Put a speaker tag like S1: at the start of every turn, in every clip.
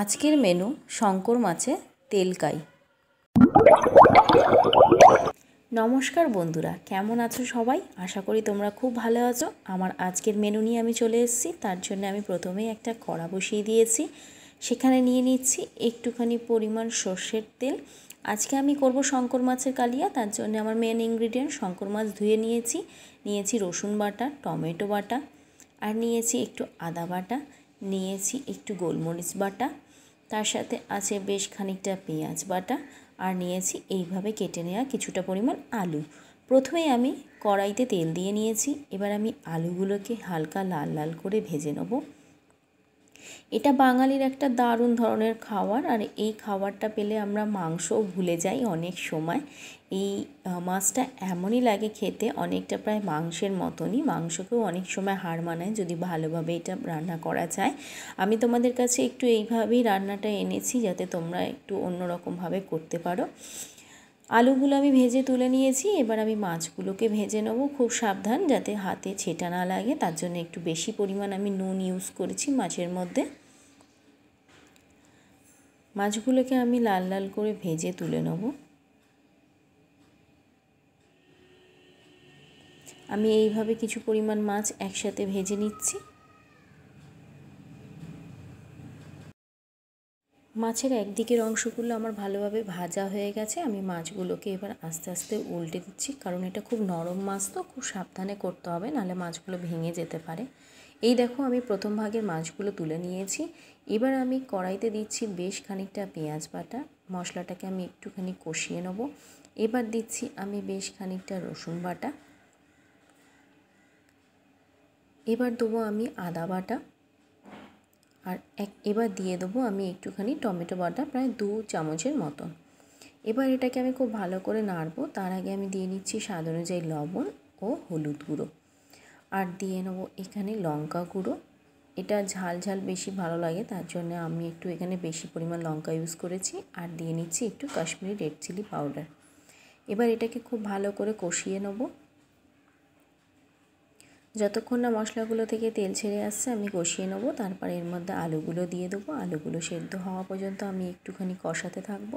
S1: আজকের মেনু শঙ্কর মাছে তেলকাই নমস্কার বন্ধুরা কেমন আছো সবাই আশা করি তোমরা খুব ভালো আছো আমার আজকের মেনু নিয়ে আমি চলে এসেছি তার জন্য আমি প্রথমেই একটা কড়া বসিয়ে দিয়েছি সেখানে নিয়ে নিচ্ছি একটুখানি পরিমাণ সর্ষের তেল আজকে আমি করব শঙ্কর মাছের কালিয়া তার জন্য আমার মেন ইনগ্রিডিয়েন্ট শঙ্কর মাছ ধুয়ে নিয়েছি নিয়েছি রসুন বাটা টমেটো বাটা আর নিয়েছি একটু আদা বাটা নিয়েছি একটু গোলমরিচ বাটা তার সাথে আছে বেশ খানিকটা পেঁয়াজ বাটা আর নিয়েছি এইভাবে কেটে নেওয়া কিছুটা পরিমাণ আলু প্রথমে আমি কড়াইতে তেল দিয়ে নিয়েছি এবার আমি আলুগুলোকে হালকা লাল লাল করে ভেজে নেবো এটা বাঙালির একটা দারুণ ধরনের খাবার আর এই খাবারটা পেলে আমরা মাংসও ভুলে যাই অনেক সময় এই মাছটা এমনই লাগে খেতে অনেকটা প্রায় মাংসের মতনই মাংসকেও অনেক সময় হার মানায় যদি ভালোভাবে এটা রান্না করা যায় আমি তোমাদের কাছে একটু এইভাবেই রান্নাটা এনেছি যাতে তোমরা একটু অন্যরকমভাবে করতে পারো আলুগুলো আমি ভেজে তুলে নিয়েছি এবার আমি মাছগুলোকে ভেজে নেবো খুব সাবধান যাতে হাতে ছেটা না লাগে তার জন্য একটু বেশি পরিমাণ আমি নুন ইউজ করেছি মাছের মধ্যে মাছগুলোকে আমি লাল লাল করে ভেজে তুলে নেব আমি এইভাবে কিছু পরিমাণ মাছ একসাথে ভেজে নিচ্ছি মাছের একদিকের অংশগুলো আমার ভালোভাবে ভাজা হয়ে গেছে আমি মাছগুলোকে এবার আস্তে আস্তে উল্টে দিচ্ছি কারণ এটা খুব নরম মাছ তো খুব সাবধানে করতে হবে নাহলে মাছগুলো ভেঙে যেতে পারে এই দেখো আমি প্রথম ভাগের মাছগুলো তুলে নিয়েছি এবার আমি কড়াইতে দিচ্ছি বেশ খানিকটা পেঁয়াজ বাটা মশলাটাকে আমি একটুখানি কষিয়ে নেব এবার দিচ্ছি আমি বেশ খানিকটা রসুন বাটা এবার দেবো আমি আদা বাটা আর এক এবার দিয়ে দেবো আমি একটুখানি টমেটো বাটা প্রায় দু চামচের মতন এবার এটাকে আমি খুব ভালো করে নাড়বো তার আগে আমি দিয়ে নিচ্ছি স্বাদ অনুযায়ী লবণ ও হলুদ গুঁড়ো আর দিয়ে নেব এখানে লঙ্কা গুঁড়ো এটা ঝাল ঝাল বেশি ভালো লাগে তার জন্য আমি একটু এখানে বেশি পরিমাণ লঙ্কা ইউজ করেছি আর দিয়ে নিচ্ছি একটু কাশ্মীরি রেড চিলি পাউডার এবার এটাকে খুব ভালো করে কষিয়ে নেবো যতক্ষণ না মশলাগুলো থেকে তেল ছেড়ে আসছে আমি কষিয়ে নেব তারপর এর মধ্যে আলুগুলো দিয়ে দেবো আলুগুলো সেদ্ধ হওয়া পর্যন্ত আমি একটুখানি কষাতে থাকবো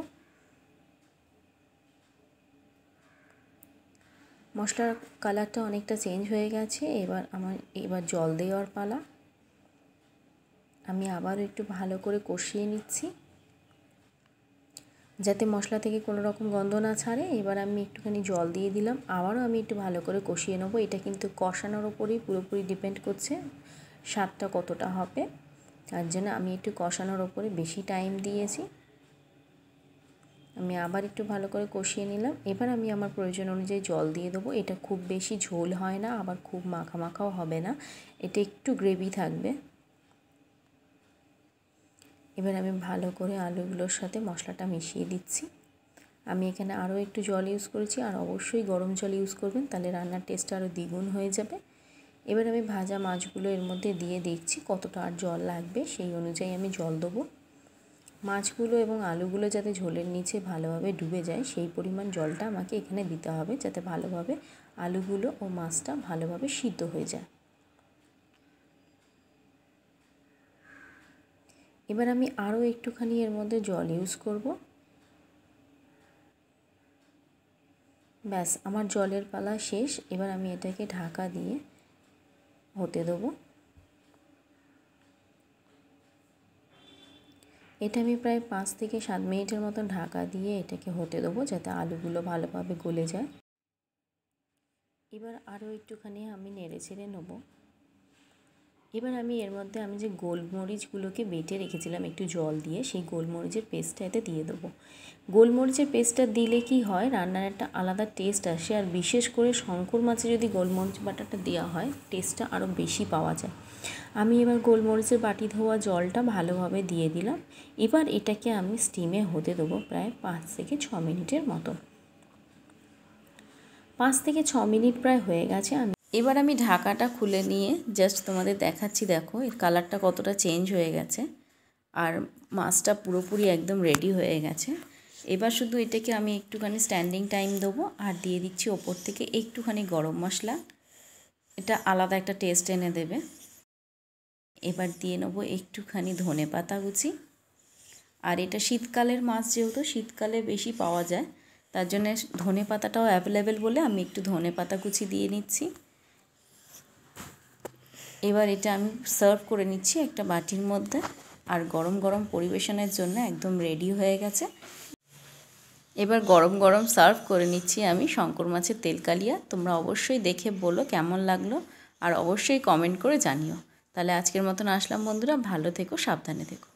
S1: মশলার কালারটা অনেকটা চেঞ্জ হয়ে গেছে এবার আমার এবার জল দেওয়ার পালা আমি আবারও একটু ভালো করে কষিয়ে নিচ্ছি যাতে মশলা থেকে কোনো রকম গন্ধ না ছাড়ে এবার আমি একটুখানি জল দিয়ে দিলাম আবারও আমি একটু ভালো করে কষিয়ে নেবো এটা কিন্তু কষানোর ওপরেই পুরোপুরি ডিপেন্ড করছে স্বাদটা কতটা হবে তার জন্য আমি একটু কষানোর ওপরে বেশি টাইম দিয়েছি আমি আবার একটু ভালো করে কষিয়ে নিলাম এবার আমি আমার প্রয়োজন অনুযায়ী জল দিয়ে দেবো এটা খুব বেশি ঝোল হয় না আবার খুব মাখা মাখাও হবে না এটা একটু গ্রেভি থাকবে এবার আমি ভালো করে আলুগুলোর সাথে মশলাটা মিশিয়ে দিচ্ছি আমি এখানে আরও একটু জল ইউজ করেছি আর অবশ্যই গরম জল ইউজ করবেন তাহলে রান্নার টেস্ট আরও দ্বিগুণ হয়ে যাবে এবার আমি ভাজা মাছগুলো এর মধ্যে দিয়ে দেখছি কতটা আর জল লাগবে সেই অনুযায়ী আমি জল দেবো মাছগুলো এবং আলুগুলো যাতে ঝোলের নিচে ভালোভাবে ডুবে যায় সেই পরিমাণ জলটা আমাকে এখানে দিতে হবে যাতে ভালোভাবে আলুগুলো ও মাছটা ভালোভাবে সিদ্ধ হয়ে যায় এবার আমি আরও একটুখানি এর মধ্যে জল ইউজ করব ব্যাস আমার জলের পালা শেষ এবার আমি এটাকে ঢাকা দিয়ে হতে দেবো এটা আমি প্রায় পাঁচ থেকে সাত মিনিটের মতো ঢাকা দিয়ে এটাকে হতে দেবো যাতে আলুগুলো ভালোভাবে গলে যায় এবার আরও একটুখানি আমি নেড়ে ছেড়ে নেবো এবার আমি এর মধ্যে আমি যে গোলমরিচগুলোকে বেটে রেখেছিলাম একটু জল দিয়ে সেই গোলমরিচের পেস্টটা এতে দিয়ে দেবো গোলমরিচের পেস্টটা দিলে কি হয় রান্নার একটা আলাদা টেস্ট আসে আর বিশেষ করে শঙ্কর মাছে যদি গোলমরিচ বাটাটা দেওয়া হয় টেস্টটা আরও বেশি পাওয়া যায় আমি এবার গোলমরিচের বাটি ধোয়া জলটা ভালোভাবে দিয়ে দিলাম এবার এটাকে আমি স্টিমে হতে দেবো প্রায় পাঁচ থেকে ছ মিনিটের মতো পাঁচ থেকে ছ মিনিট প্রায় হয়ে গেছে আমি এবার আমি ঢাকাটা খুলে নিয়ে জাস্ট তোমাদের দেখাচ্ছি দেখো এর কালারটা কতটা চেঞ্জ হয়ে গেছে আর মাছটা পুরোপুরি একদম রেডি হয়ে গেছে এবার শুধু এটাকে আমি একটুখানি স্ট্যান্ডিং টাইম দেবো আর দিয়ে দিচ্ছি ওপর থেকে একটুখানি গরম মশলা এটা আলাদা একটা টেস্ট এনে দেবে এবার দিয়ে নেবো একটুখানি ধনে পাতা কুচি আর এটা শীতকালের মাছ যেহেতু শীতকালে বেশি পাওয়া যায় তার জন্য ধনে পাতাটাও অ্যাভেলেবেল বলে আমি একটু ধনে পাতা কুচি দিয়ে নিচ্ছি এবার এটা আমি সার্ভ করে নিচ্ছি একটা বাটির মধ্যে আর গরম গরম পরিবেশনের জন্য একদম রেডি হয়ে গেছে এবার গরম গরম সার্ভ করে নিচ্ছি আমি শঙ্কর মাছের তেলকালিয়া তোমরা অবশ্যই দেখে বলো কেমন লাগলো আর অবশ্যই কমেন্ট করে জানিও তাহলে আজকের মতন আসলাম বন্ধুরা ভালো থেকো সাবধানে থেকো